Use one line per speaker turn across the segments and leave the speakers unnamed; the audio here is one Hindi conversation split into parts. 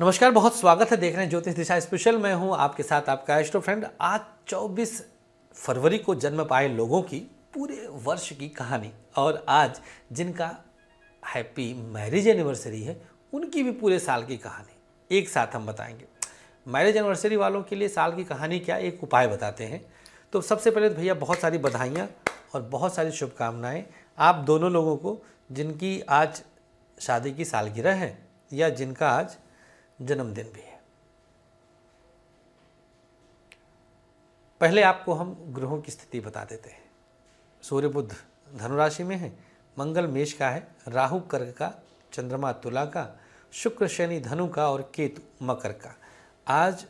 नमस्कार बहुत स्वागत है देख रहे हैं ज्योतिष दिशा स्पेशल मैं हूं आपके साथ आपका एस्ट्रो फ्रेंड आज 24 फरवरी को जन्म पाए लोगों की पूरे वर्ष की कहानी और आज जिनका हैप्पी मैरिज एनिवर्सरी है उनकी भी पूरे साल की कहानी एक साथ हम बताएंगे मैरिज एनिवर्सरी वालों के लिए साल की कहानी क्या एक उपाय बताते हैं तो सबसे पहले तो भैया बहुत सारी बधाइयाँ और बहुत सारी शुभकामनाएँ आप दोनों लोगों को जिनकी आज शादी की सालगिरह है या जिनका आज जन्मदिन भी है पहले आपको हम ग्रहों की स्थिति बता देते हैं सूर्य बुद्ध धनुराशि में है मंगल मेष का है राहु कर्क का चंद्रमा तुला का शुक्र शनि धनु का और केतु मकर का आज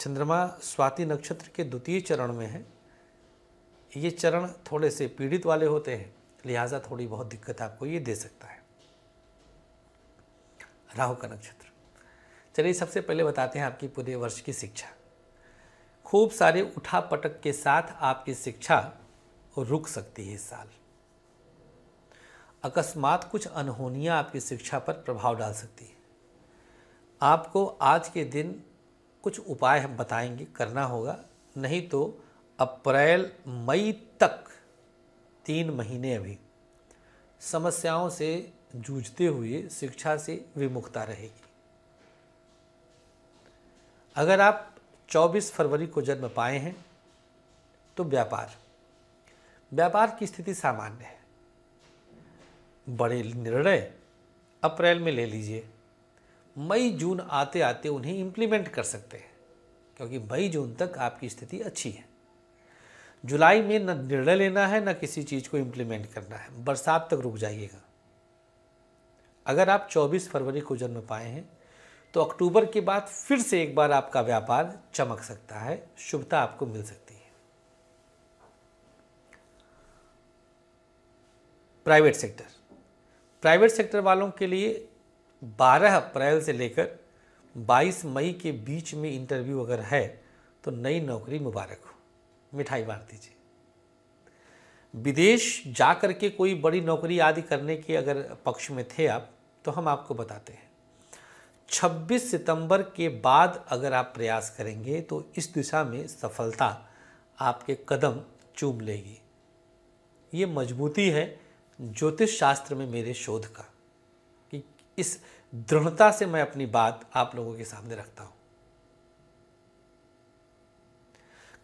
चंद्रमा स्वाति नक्षत्र के द्वितीय चरण में है ये चरण थोड़े से पीड़ित वाले होते हैं लिहाजा थोड़ी बहुत दिक्कत आपको ये दे सकता है राहु का नक्षत्र चलिए सबसे पहले बताते हैं आपकी पूरे वर्ष की शिक्षा खूब सारे उठा पटक के साथ आपकी शिक्षा रुक सकती है इस साल अकस्मात कुछ अनहोनियाँ आपकी शिक्षा पर प्रभाव डाल सकती है आपको आज के दिन कुछ उपाय हम बताएंगे करना होगा नहीं तो अप्रैल मई तक तीन महीने अभी समस्याओं से जूझते हुए शिक्षा से विमुखता रहेगी अगर आप 24 फरवरी को जन्म पाए हैं तो व्यापार व्यापार की स्थिति सामान्य है बड़े निर्णय अप्रैल में ले लीजिए मई जून आते आते उन्हें इम्प्लीमेंट कर सकते हैं क्योंकि मई जून तक आपकी स्थिति अच्छी है जुलाई में न निर्णय लेना है न किसी चीज़ को इम्प्लीमेंट करना है बरसात तक रुक जाइएगा अगर आप 24 फरवरी को जन्म पाए हैं तो अक्टूबर के बाद फिर से एक बार आपका व्यापार चमक सकता है शुभता आपको मिल सकती है प्राइवेट सेक्टर प्राइवेट सेक्टर वालों के लिए 12 अप्रैल से लेकर 22 मई के बीच में इंटरव्यू अगर है तो नई नौकरी मुबारक हो मिठाई बांट दीजिए विदेश जा के कोई बड़ी नौकरी आदि करने के अगर पक्ष में थे आप तो हम आपको बताते हैं 26 सितंबर के बाद अगर आप प्रयास करेंगे तो इस दिशा में सफलता आपके कदम चूम लेगी ये मजबूती है ज्योतिष शास्त्र में मेरे शोध का कि इस दृढ़ता से मैं अपनी बात आप लोगों के सामने रखता हूं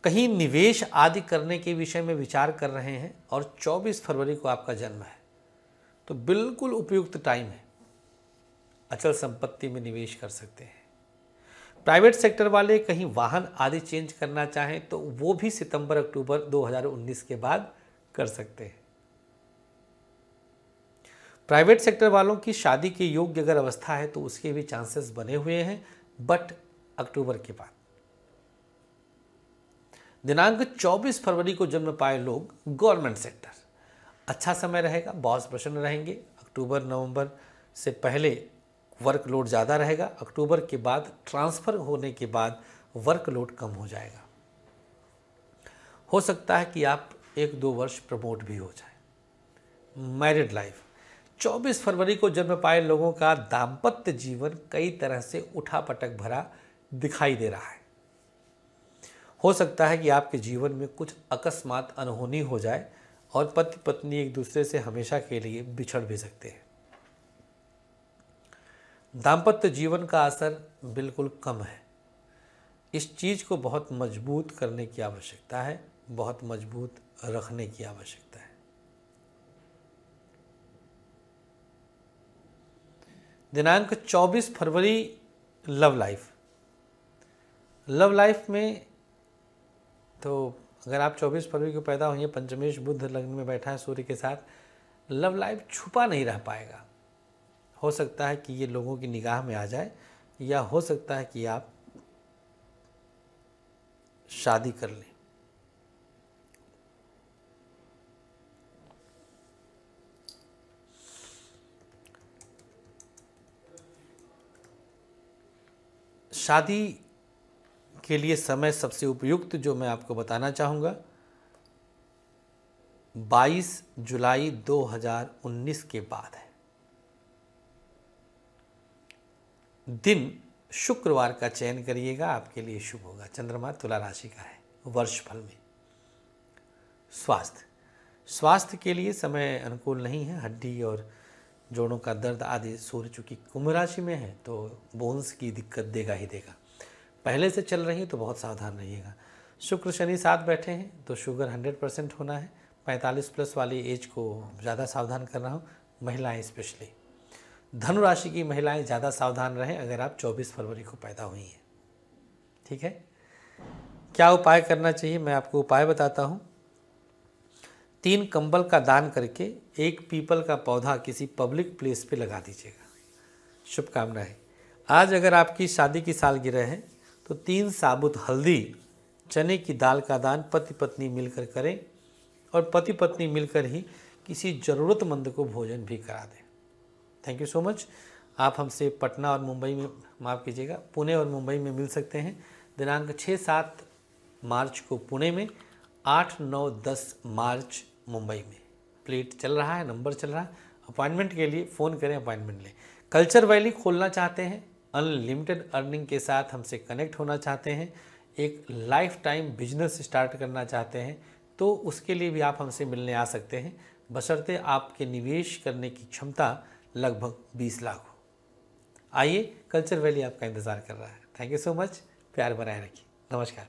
कहीं निवेश आदि करने के विषय में विचार कर रहे हैं और 24 फरवरी को आपका जन्म है तो बिल्कुल उपयुक्त टाइम है अचल संपत्ति में निवेश कर सकते हैं प्राइवेट सेक्टर वाले कहीं वाहन आदि चेंज करना चाहें तो वो भी सितंबर अक्टूबर 2019 के बाद कर सकते हैं प्राइवेट सेक्टर वालों की शादी के योग्य अगर अवस्था है तो उसके भी चांसेस बने हुए हैं बट अक्टूबर के बाद दिनांक 24 फरवरी को जन्म पाए लोग गवर्नमेंट सेक्टर अच्छा समय रहेगा बॉस प्रसन्न रहेंगे अक्टूबर नवंबर से पहले वर्कलोड ज़्यादा रहेगा अक्टूबर के बाद ट्रांसफ़र होने के बाद वर्कलोड कम हो जाएगा हो सकता है कि आप एक दो वर्ष प्रमोट भी हो जाए मैरिड लाइफ 24 फरवरी को जन्म पाए लोगों का दाम्पत्य जीवन कई तरह से उठा पटक भरा दिखाई दे रहा है हो सकता है कि आपके जीवन में कुछ अकस्मात अनहोनी हो जाए और पति पत्नी एक दूसरे से हमेशा के लिए बिछड़ भी सकते हैं दाम्पत्य जीवन का असर बिल्कुल कम है इस चीज़ को बहुत मजबूत करने की आवश्यकता है बहुत मजबूत रखने की आवश्यकता है दिनांक 24 फरवरी लव लाइफ लव लाइफ में तो अगर आप 24 फरवरी को पैदा हुई पंचमेश बुद्ध लग्न में बैठा है सूर्य के साथ लव लाइफ छुपा नहीं रह पाएगा हो सकता है कि ये लोगों की निगाह में आ जाए या हो सकता है कि आप शादी कर लें शादी के लिए समय सबसे उपयुक्त जो मैं आपको बताना चाहूँगा 22 जुलाई 2019 के बाद है दिन शुक्रवार का चयन करिएगा आपके लिए शुभ होगा चंद्रमा तुला राशि का है वर्ष फल में स्वास्थ्य स्वास्थ्य के लिए समय अनुकूल नहीं है हड्डी और जोड़ों का दर्द आदि सूर्य चूंकि कुंभ राशि में है तो बोन्स की दिक्कत देगा ही देगा पहले से चल रही है तो बहुत सावधान रहिएगा शुक्र शनि साथ बैठे हैं तो शुगर हंड्रेड परसेंट होना है पैंतालीस प्लस वाली एज को ज़्यादा सावधान कर रहा हूँ महिलाएँ स्पेशली धनु राशि की महिलाएं ज़्यादा सावधान रहें अगर आप 24 फरवरी को पैदा हुई हैं ठीक है क्या उपाय करना चाहिए मैं आपको उपाय बताता हूँ तीन कंबल का दान करके एक पीपल का पौधा किसी पब्लिक प्लेस पे लगा दीजिएगा शुभकामनाएं आज अगर आपकी शादी की सालगिरह है तो तीन साबुत हल्दी चने की दाल का दान पति पत्नी मिलकर करें और पति पत्नी मिलकर ही किसी ज़रूरतमंद को भोजन भी करा दें थैंक यू सो मच आप हमसे पटना और मुंबई में माफ़ कीजिएगा पुणे और मुंबई में मिल सकते हैं दिनांक छः सात मार्च को पुणे में आठ नौ दस मार्च मुंबई में प्लेट चल रहा है नंबर चल रहा है अपॉइंटमेंट के लिए फ़ोन करें अपॉइंटमेंट लें कल्चर वैली खोलना चाहते हैं अनलिमिटेड अर्निंग के साथ हमसे कनेक्ट होना चाहते हैं एक लाइफ टाइम बिजनेस स्टार्ट करना चाहते हैं तो उसके लिए भी आप हमसे मिलने आ सकते हैं बशर्ते आपके निवेश करने की क्षमता लगभग 20 लाख हो आइए कल्चर वैली आपका इंतज़ार कर रहा है थैंक यू सो मच प्यार बनाए रखिए नमस्कार